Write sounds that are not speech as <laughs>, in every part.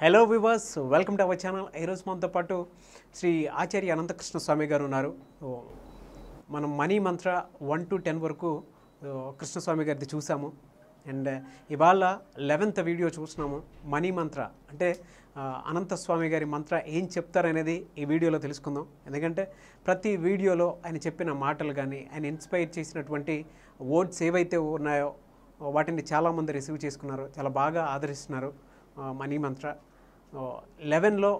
hello viewers welcome to our channel ఈరోజు మనతో పాటు శ్రీ ఆచార్య అనంతకృష్ణ స్వామి గారు ఉన్నారు మనం మనీ మంత్ర వన్ టు టెన్ వరకు కృష్ణస్వామి గారిది చూసాము అండ్ ఇవాళ లెవెన్త్ వీడియో చూస్తున్నాము మనీ మంత్ర అంటే అనంతస్వామి గారి మంత్ర ఏం చెప్తారనేది ఈ వీడియోలో తెలుసుకుందాం ఎందుకంటే ప్రతి వీడియోలో ఆయన చెప్పిన మాటలు కానీ ఆయన ఇన్స్పైర్ చేసినటువంటి వర్డ్స్ ఏవైతే ఉన్నాయో వాటిని చాలామంది రిసీవ్ చేసుకున్నారు చాలా బాగా ఆదరిస్తున్నారు మనీ మంత్ర లెవెన్లో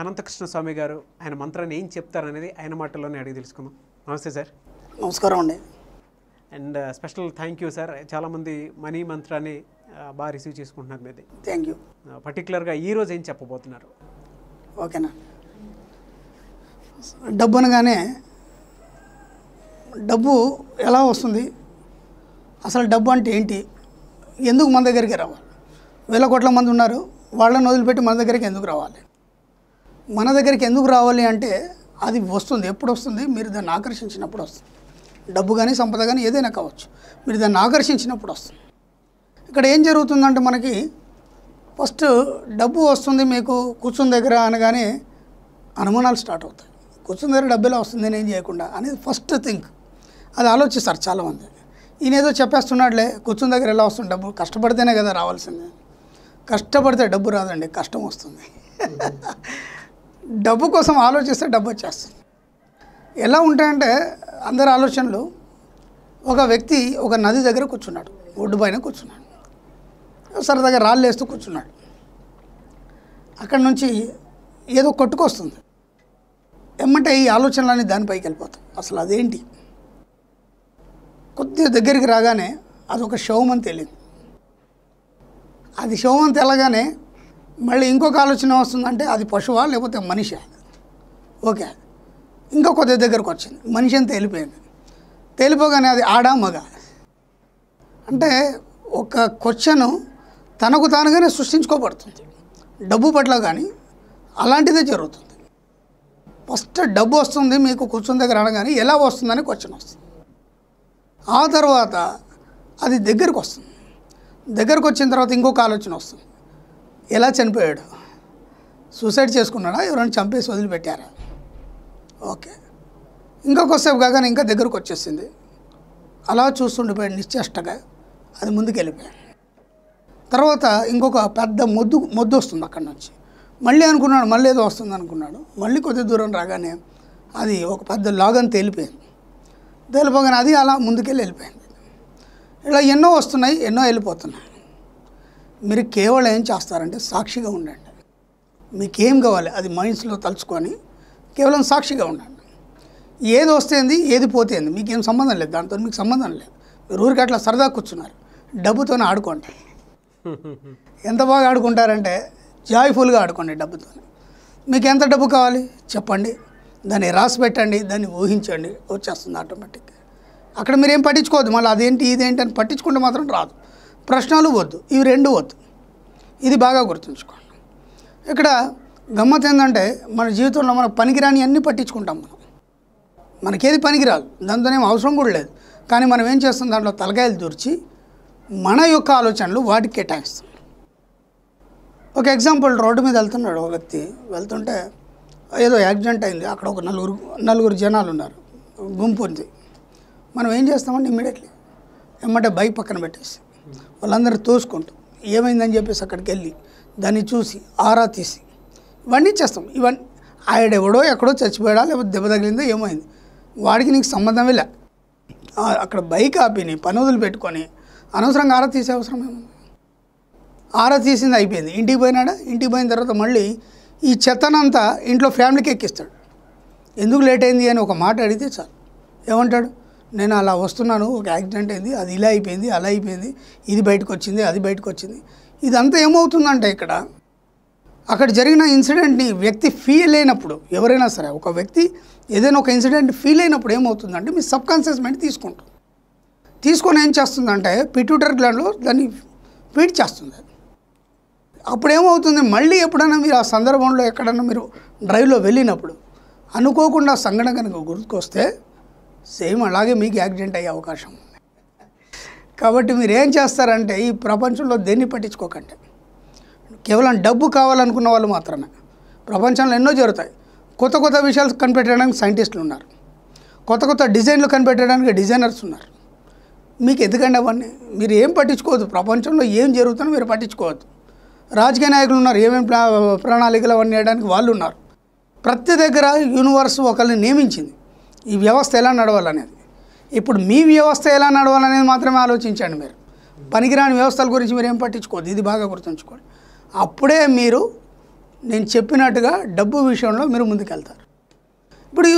అనంతకృష్ణ స్వామి గారు ఆయన మంత్రాన్ని ఏం చెప్తారనేది ఆయన మాటల్లోనే అడిగి తెలుసుకుందాం నమస్తే సార్ నమస్కారం అండి and special thank you sir చాలామంది మనీ మంత్రాన్ని బాగా రిసీవ్ చేసుకుంటున్నారు మీద థ్యాంక్ యూ పర్టికులర్గా ఈరోజు ఏం చెప్పబోతున్నారు ఓకేనా డబ్బు అనగానే డబ్బు ఎలా వస్తుంది అసలు డబ్బు అంటే ఏంటి ఎందుకు మన దగ్గరికి రావాలి వేల కోట్ల మంది ఉన్నారు వాళ్ళని వదిలిపెట్టి మన దగ్గరికి ఎందుకు రావాలి మన దగ్గరికి ఎందుకు రావాలి అంటే అది వస్తుంది ఎప్పుడు వస్తుంది మీరు దాన్ని ఆకర్షించినప్పుడు వస్తుంది డబ్బు కానీ సంపద కానీ ఏదైనా కావచ్చు మీరు దాన్ని ఆకర్షించినప్పుడు వస్తుంది ఇక్కడ ఏం జరుగుతుందంటే మనకి ఫస్ట్ డబ్బు వస్తుంది మీకు కూర్చుని దగ్గర అనగానే అనుమానాలు స్టార్ట్ అవుతాయి కూర్చుని దగ్గర డబ్బు ఎలా వస్తుంది ఏం చేయకుండా అనేది ఫస్ట్ థింక్ అది ఆలోచిస్తారు చాలామంది ఈయనేదో చెప్పేస్తున్నాడులే కూర్చుని దగ్గర ఎలా వస్తుంది డబ్బు కష్టపడితేనే కదా రావాల్సిందే కష్టపడితే డబ్బు రాదండి కష్టం వస్తుంది డబ్బు కోసం ఆలోచిస్తే డబ్బు వచ్చేస్తుంది ఎలా ఉంటాయంటే అందరి ఆలోచనలు ఒక వ్యక్తి ఒక నది దగ్గర కూర్చున్నాడు ఒడ్డు పైన కూర్చున్నాడు సరదాగా రాళ్ళు వేస్తూ కూర్చున్నాడు అక్కడి నుంచి ఏదో కొట్టుకొస్తుంది ఏమంటే ఈ ఆలోచనలన్నీ దానిపైకి వెళ్ళిపోతాం అసలు అదేంటి కొద్దిగా దగ్గరికి రాగానే అదొక శవం అని తెలియదు అది శవం తెల్లగానే మళ్ళీ ఇంకొక ఆలోచన వస్తుందంటే అది పశువా లేకపోతే మనిషి ఓకే ఇంకా కొద్ది దగ్గరకు వచ్చింది మనిషి అని తేలిపోయింది తేలిపోగానే అది ఆడా మగ అంటే ఒక క్వశ్చను తనకు తానుగానే సృష్టించుకోబడుతుంది డబ్బు పట్ల కానీ అలాంటిదే జరుగుతుంది ఫస్ట్ డబ్బు వస్తుంది మీకు కూర్చొని దగ్గర అనగానే ఎలా వస్తుందని క్వశ్చన్ వస్తుంది ఆ తర్వాత అది దగ్గరకు వస్తుంది దగ్గరకు వచ్చిన తర్వాత ఇంకొక ఆలోచన వస్తుంది ఎలా చనిపోయాడు సూసైడ్ చేసుకున్నాడా ఎవరైనా చంపేసి వదిలిపెట్టారా ఓకే ఇంకొకసేపు కాగానే ఇంకా దగ్గరకు వచ్చేసింది అలా చూస్తుండిపోయాడు నిశ్చేష్టగా అది ముందుకు వెళ్ళిపోయాడు తర్వాత ఇంకొక పెద్ద మొద్దు మొద్దు వస్తుంది అక్కడి నుంచి మళ్ళీ అనుకున్నాడు మళ్ళీ ఏదో వస్తుంది అనుకున్నాడు మళ్ళీ కొద్ది దూరం రాగానే అది ఒక పెద్ద లాగన్ తేలిపోయింది తేలిపోగానే అది అలా ముందుకెళ్ళి వెళ్ళిపోయింది ఇలా ఎన్నో వస్తున్నాయి ఎన్నో వెళ్ళిపోతున్నాయి మీరు కేవలం ఏం చేస్తారంటే సాక్షిగా ఉండండి మీకేం కావాలి అది మైండ్స్లో తలుచుకొని కేవలం సాక్షిగా ఉండండి ఏది వస్తేంది ఏది పోతేంది మీకేం సంబంధం లేదు దాంతో మీకు సంబంధం లేదు మీరు ఊరికి అట్లా సరదా కూర్చున్నారు డబ్బుతోనే ఆడుకోండి ఎంత బాగా ఆడుకుంటారంటే జాయ్ఫుల్గా ఆడుకోండి డబ్బుతో మీకు ఎంత డబ్బు కావాలి చెప్పండి దాన్ని రాసి పెట్టండి దాన్ని ఊహించండి వచ్చేస్తుంది ఆటోమేటిక్గా అక్కడ మీరేం పట్టించుకోవద్దు మళ్ళీ అదేంటి ఇదేంటి అని పట్టించుకుంటే మాత్రం రాదు ప్రశ్నలు వద్దు ఇవి రెండు వద్దు ఇది బాగా గుర్తుంచుకోండి ఇక్కడ గమ్మత్ ఏంటంటే మన జీవితంలో మనకు పనికిరాని అన్నీ పట్టించుకుంటాం మనం మనకేది పనికిరాదు దాంతోనేం అవసరం కూడా లేదు కానీ మనం ఏం చేస్తాం దాంట్లో తలకాయలు దూర్చి మన యొక్క ఆలోచనలు వాటికి కేటాయిస్తాం ఒక ఎగ్జాంపుల్ రోడ్డు మీద వెళ్తున్నాడు ఒక వ్యక్తి వెళ్తుంటే ఏదో యాక్సిడెంట్ అయింది అక్కడ ఒక నలుగురు నలుగురు జనాలు ఉన్నారు గుంపు ఉంది మనం ఏం చేస్తామంటే ఇమ్మీడియట్లీ ఏమంటే బైక్ పక్కన పెట్టేసి వాళ్ళందరూ తోసుకుంటూ ఏమైందని చెప్పేసి అక్కడికి వెళ్ళి దాన్ని చూసి ఆరా తీసి ఇవన్నీ చేస్తాం ఇవన్నీ ఎవడో ఎక్కడో చచ్చిపోయాడా లేకపోతే దెబ్బ తగిలిందో ఏమైంది వాడికి నీకు సంబంధమే లే అక్కడ బైక్ ఆపి పని వదిలి పెట్టుకొని అనవసరంగా ఆరా తీసే అవసరం ఏముంది ఆరా తీసింది అయిపోయింది ఇంటికి పోయినాడా ఇంటికి పోయిన తర్వాత మళ్ళీ ఈ చెత్తనంతా ఇంట్లో ఫ్యామిలీకి ఎక్కిస్తాడు ఎందుకు లేట్ అయింది అని ఒక మాట అడిగితే చాలు ఏమంటాడు నేను అలా వస్తున్నాను ఒక యాక్సిడెంట్ అయింది అది ఇలా అయిపోయింది అలా అయిపోయింది ఇది బయటకు వచ్చింది అది బయటకు వచ్చింది ఇదంతా ఏమవుతుందంటే ఇక్కడ అక్కడ జరిగిన ఇన్సిడెంట్ని వ్యక్తి ఫీల్ అయినప్పుడు ఎవరైనా సరే ఒక వ్యక్తి ఏదైనా ఒక ఇన్సిడెంట్ ఫీల్ అయినప్పుడు ఏమవుతుందంటే మీ సబ్ కాన్షియస్ మైండ్ తీసుకుంటుంది తీసుకొని ఏం చేస్తుందంటే పిట్యూటర్ గ్లాండ్లో దాన్ని ఫీడ్ చేస్తుంది అప్పుడు ఏమవుతుంది మళ్ళీ ఎప్పుడైనా మీరు ఆ సందర్భంలో ఎక్కడైనా మీరు డ్రైవ్లో వెళ్ళినప్పుడు అనుకోకుండా సంఘటన కనుక గుర్తుకొస్తే సేమ్ అలాగే మీకు యాక్సిడెంట్ అయ్యే అవకాశం ఉంది కాబట్టి మీరు ఏం చేస్తారంటే ఈ ప్రపంచంలో దేన్ని పట్టించుకోకండి కేవలం డబ్బు కావాలనుకున్న వాళ్ళు మాత్రమే ప్రపంచంలో ఎన్నో జరుగుతాయి కొత్త కొత్త విషయాలు కనిపెట్టడానికి సైంటిస్టులు ఉన్నారు కొత్త కొత్త డిజైన్లు కనిపెట్టడానికి డిజైనర్స్ ఉన్నారు మీకు ఎందుకండి అవన్నీ మీరు ఏం పట్టించుకోవద్దు ప్రపంచంలో ఏం జరుగుతుందో మీరు పట్టించుకోవద్దు రాజకీయ నాయకులు ఉన్నారు ఏమేమి ప్రణాళికలు అవన్నీ వేయడానికి వాళ్ళు ఉన్నారు ప్రతి దగ్గర యూనివర్స్ ఒకరిని నియమించింది ఈ వ్యవస్థ ఎలా నడవాలనేది ఇప్పుడు మీ వ్యవస్థ ఎలా నడవాలనేది మాత్రమే ఆలోచించండి మీరు పనికిరాని వ్యవస్థల గురించి మీరు ఏం పట్టించుకోవద్దు ఇది బాగా గుర్తుంచుకోండి అప్పుడే మీరు నేను చెప్పినట్టుగా డబ్బు విషయంలో మీరు ముందుకెళ్తారు ఇప్పుడు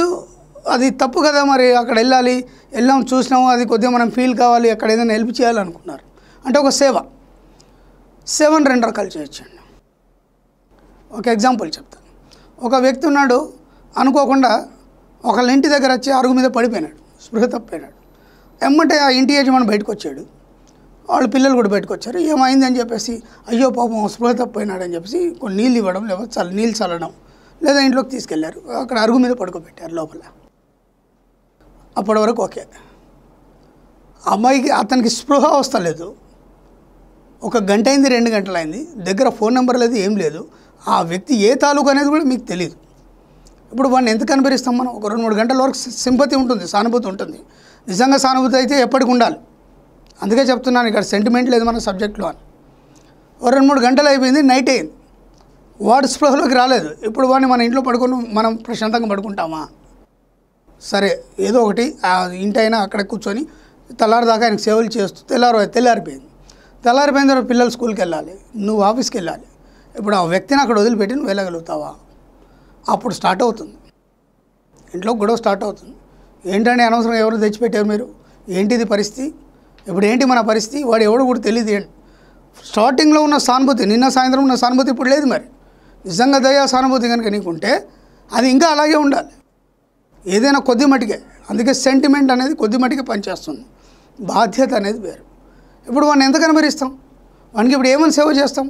అది తప్పు కదా మరి అక్కడ వెళ్ళాలి వెళ్ళాం చూసినాము అది కొద్దిగా మనం ఫీల్ కావాలి అక్కడ ఏదైనా హెల్ప్ చేయాలనుకున్నారు అంటే ఒక సేవ సేవను రెండు రకాలు చేయొచ్చండి ఒక ఎగ్జాంపుల్ చెప్తాను ఒక వ్యక్తి ఉన్నాడు అనుకోకుండా ఒకళ్ళ ఇంటి దగ్గర వచ్చి అరుగు మీద పడిపోయినాడు స్పృహ తప్పిపోయినాడు ఎమ్మంటే ఆ ఇంటి యజమాని బయటకు వచ్చాడు వాళ్ళ పిల్లలు కూడా బయటకు వచ్చారు అని చెప్పేసి అయ్యో పాపం స్పృహ తప్పైనాడు అని చెప్పేసి కొన్ని నీళ్ళు ఇవ్వడం లేదా చల్ల నీళ్ళు చల్లడం లేదా ఇంట్లోకి తీసుకెళ్లారు అక్కడ అరుగు మీద పడుకోబెట్టారు లోపల అప్పటి వరకు ఓకే అమ్మాయికి అతనికి స్పృహ వస్తలేదు ఒక గంట అయింది రెండు గంటలైంది దగ్గర ఫోన్ నెంబర్ లేదు ఏం లేదు ఆ వ్యక్తి ఏ తాలూకు అనేది కూడా మీకు తెలియదు ఇప్పుడు వాడిని ఎందుకు కనిపిస్తాం మనం ఒక రెండు మూడు గంటల వరకు సింపతి ఉంటుంది సానుభూతి ఉంటుంది నిజంగా సానుభూతి అయితే ఎప్పటికి ఉండాలి అందుకే చెప్తున్నాను ఇక్కడ సెంటిమెంట్ లేదు మన సబ్జెక్ట్లో అని ఒక రెండు మూడు గంటలు అయిపోయింది నైట్ అయింది వాడు స్పృహలోకి రాలేదు ఇప్పుడు వాడిని మన ఇంట్లో పడుకొని మనం ప్రశాంతంగా పడుకుంటామా సరే ఏదో ఒకటి ఇంటైనా అక్కడ కూర్చొని తెల్లారి దాకా ఆయనకు సేవలు చేస్తూ తెల్లారు తెల్లారిపోయింది తెల్లారిపోయిన తర్వాత పిల్లలు స్కూల్కి వెళ్ళాలి నువ్వు ఆఫీస్కి వెళ్ళాలి ఇప్పుడు ఆ వ్యక్తిని అక్కడ వదిలిపెట్టి నువ్వు వెళ్ళగలుగుతావా అప్పుడు స్టార్ట్ అవుతుంది ఇంట్లో గొడవ స్టార్ట్ అవుతుంది ఏంటనే అనవసరం ఎవరు తెచ్చిపెట్టారు మీరు ఏంటిది పరిస్థితి ఇప్పుడు ఏంటి మన పరిస్థితి వాడు ఎవడు కూడా తెలియదు ఏంటి స్టార్టింగ్లో ఉన్న సానుభూతి నిన్న సాయంత్రం ఉన్న సానుభూతి ఇప్పుడు లేదు మరి నిజంగా దయా సానుభూతి కనుక నీకుంటే అది ఇంకా అలాగే ఉండాలి ఏదైనా కొద్ది మటికే అందుకే సెంటిమెంట్ అనేది కొద్ది మటుకే పనిచేస్తుంది బాధ్యత అనేది వేరు ఇప్పుడు వాడిని ఎంత కనబరిస్తాం వానికి ఇప్పుడు ఏమైనా సేవ చేస్తాం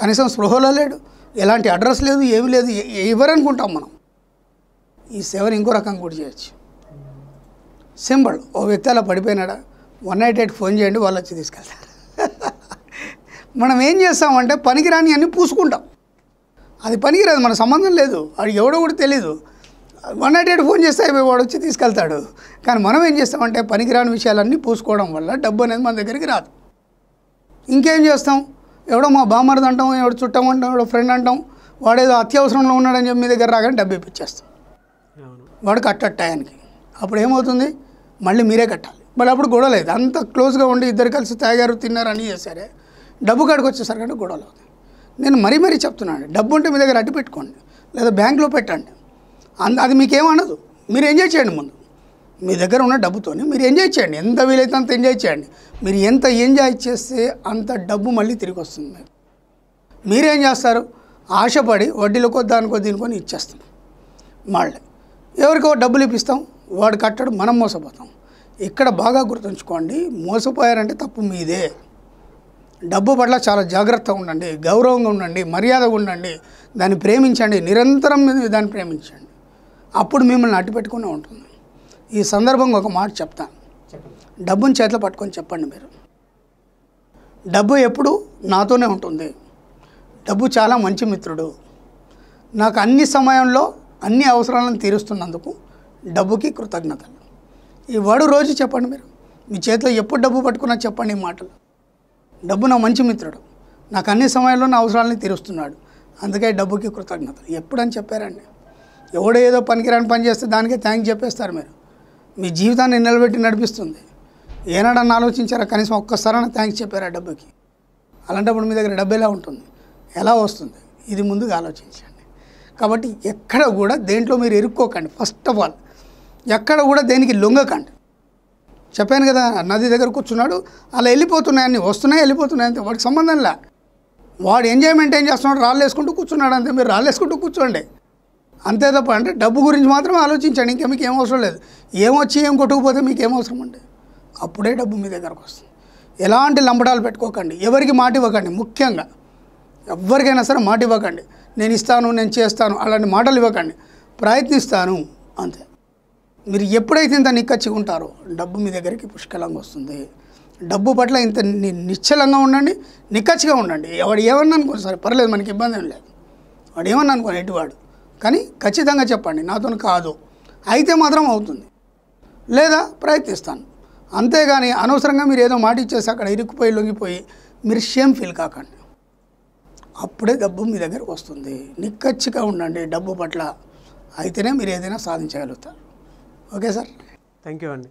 కనీసం స్పృహలో లేడు ఎలాంటి అడ్రస్ లేదు ఏమి లేదు ఇవ్వరనుకుంటాం మనం ఈ సేవను ఇంకో రకంగా కూడా చేయొచ్చు సింబల్ ఓ వ్యక్తి అలా పడిపోయినాడా వన్ నైట్ ఎయిట్ ఫోన్ చేయండి వాళ్ళు వచ్చి తీసుకెళ్తారు <laughs> మనం ఏం చేస్తామంటే పనికిరాని అన్నీ పూసుకుంటాం అది పనికిరాదు మన సంబంధం లేదు అది ఎవడో కూడా తెలియదు వన్ నైట్ ఎయిట్ ఫోన్ చేస్తే వాడు వచ్చి తీసుకెళ్తాడు కానీ మనం ఏం చేస్తామంటే పనికిరాని విషయాలన్నీ పూసుకోవడం వల్ల డబ్బు అనేది మన దగ్గరికి రాదు ఇంకేం చేస్తాం ఎవడో మా బామర్ది అంటాం ఎవడో చుట్టం అంటాం ఎవడో ఫ్రెండ్ అంటాం వాడేదో అత్యవసరంలో ఉన్నాడని చెప్పి మీ దగ్గర రాగానే డబ్బు ఇప్పించేస్తాం వాడు కట్టట టయానికి అప్పుడు ఏమవుతుంది మళ్ళీ మీరే కట్టాలి మళ్ళీ అప్పుడు గొడవ లేదు అంత క్లోజ్గా ఉండి ఇద్దరు కలిసి తాగారు తిన్నారు అని చేశారే డబ్బు కాడికి వచ్చేసరికంటే గొడవలు అవుతుంది నేను మరీ మరీ చెప్తున్నాను డబ్బు ఉంటే మీ దగ్గర అడ్డు పెట్టుకోండి లేదా బ్యాంక్లో పెట్టండి అంద అది మీకేమనదు మీరు ఎంజాయ్ చేయండి ముందు మీ దగ్గర ఉన్న డబ్బుతోనే మీరు ఎంజాయ్ చేయండి ఎంత వీలైతే అంత ఎంజాయ్ చేయండి మీరు ఎంత ఎంజాయ్ చేస్తే అంత డబ్బు మళ్ళీ తిరిగి వస్తుంది మీరేం చేస్తారు ఆశపడి వడ్డీలకో దానికో దీనికొని ఇచ్చేస్తాం మళ్ళీ ఎవరికో డబ్బులు ఇప్పిస్తాం వాడు కట్టడు మనం మోసపోతాం ఇక్కడ బాగా గుర్తుంచుకోండి మోసపోయారంటే తప్పు మీదే డబ్బు పట్ల చాలా జాగ్రత్తగా ఉండండి గౌరవంగా ఉండండి మర్యాదగా ఉండండి దాన్ని ప్రేమించండి నిరంతరం దాన్ని ప్రేమించండి అప్పుడు మిమ్మల్ని పెట్టుకునే ఉంటుంది ఈ సందర్భంగా ఒక మాట చెప్తాను డబ్బుని చేతిలో పట్టుకొని చెప్పండి మీరు డబ్బు ఎప్పుడు నాతోనే ఉంటుంది డబ్బు చాలా మంచి మిత్రుడు నాకు అన్ని సమయంలో అన్ని అవసరాలను తీరుస్తున్నందుకు డబ్బుకి కృతజ్ఞతలు ఈ వాడు రోజు చెప్పండి మీరు మీ చేతిలో ఎప్పుడు డబ్బు పట్టుకున్నా చెప్పండి ఈ మాటలు డబ్బు నా మంచి మిత్రుడు నాకు అన్ని సమయంలో నా అవసరాలని తీరుస్తున్నాడు అందుకే డబ్బుకి కృతజ్ఞతలు ఎప్పుడని చెప్పారండి ఎవడో ఏదో పనికిరాని పని చేస్తే దానికే థ్యాంక్స్ చెప్పేస్తారు మీరు మీ జీవితాన్ని నిలబెట్టి నడిపిస్తుంది ఏనాడన్నా ఆలోచించారా కనీసం ఒక్కసారైనా థ్యాంక్స్ చెప్పారా డబ్బుకి అలాంటప్పుడు మీ దగ్గర డబ్బు ఎలా ఉంటుంది ఎలా వస్తుంది ఇది ముందుగా ఆలోచించండి కాబట్టి ఎక్కడ కూడా దేంట్లో మీరు ఇరుక్కోకండి ఫస్ట్ ఆఫ్ ఆల్ ఎక్కడ కూడా దేనికి లొంగకండి చెప్పాను కదా నది దగ్గర కూర్చున్నాడు అలా వెళ్ళిపోతున్నాయని వస్తున్నాయి వెళ్ళిపోతున్నాయి అంతే వాడికి సంబంధం లే వాడు ఎంజాయ్మెంట్ ఏం చేస్తున్నాడు రాళ్ళు వేసుకుంటూ కూర్చున్నాడు అంతే మీరు రాళ్ళు వేసుకుంటూ కూర్చోండి అంతే తప్ప అంటే డబ్బు గురించి మాత్రం ఆలోచించండి ఇంకా మీకు ఏం అవసరం లేదు ఏమొచ్చి ఏం కొట్టుకుపోతే మీకు ఏమవసరం అవసరం అండి అప్పుడే డబ్బు మీ దగ్గరకు వస్తుంది ఎలాంటి లంబడాలు పెట్టుకోకండి ఎవరికి మాట ఇవ్వకండి ముఖ్యంగా ఎవరికైనా సరే మాట ఇవ్వకండి నేను ఇస్తాను నేను చేస్తాను అలాంటి మాటలు ఇవ్వకండి ప్రయత్నిస్తాను అంతే మీరు ఎప్పుడైతే ఇంత నిక్కచ్చిగా ఉంటారో డబ్బు మీ దగ్గరికి పుష్కలంగా వస్తుంది డబ్బు పట్ల ఇంత నిశ్చలంగా ఉండండి నిక్కచ్చిగా ఉండండి ఎవడు ఏమన్నా అనుకోండి సరే పర్లేదు మనకి ఇబ్బంది ఏం లేదు వాడు ఏమన్నా అనుకోండి ఎటువాడు కానీ ఖచ్చితంగా చెప్పండి నాతో కాదు అయితే మాత్రం అవుతుంది లేదా ప్రయత్నిస్తాను అంతేగాని అనవసరంగా మీరు ఏదో మాట ఇచ్చేసి అక్కడ ఇరుక్కుపోయి లొంగిపోయి మీరు షేమ్ ఫీల్ కాకండి అప్పుడే డబ్బు మీ దగ్గరకు వస్తుంది నిక్కచ్చిగా ఉండండి డబ్బు పట్ల అయితేనే మీరు ఏదైనా సాధించగలుగుతారు ఓకే సార్ థ్యాంక్ యూ అండి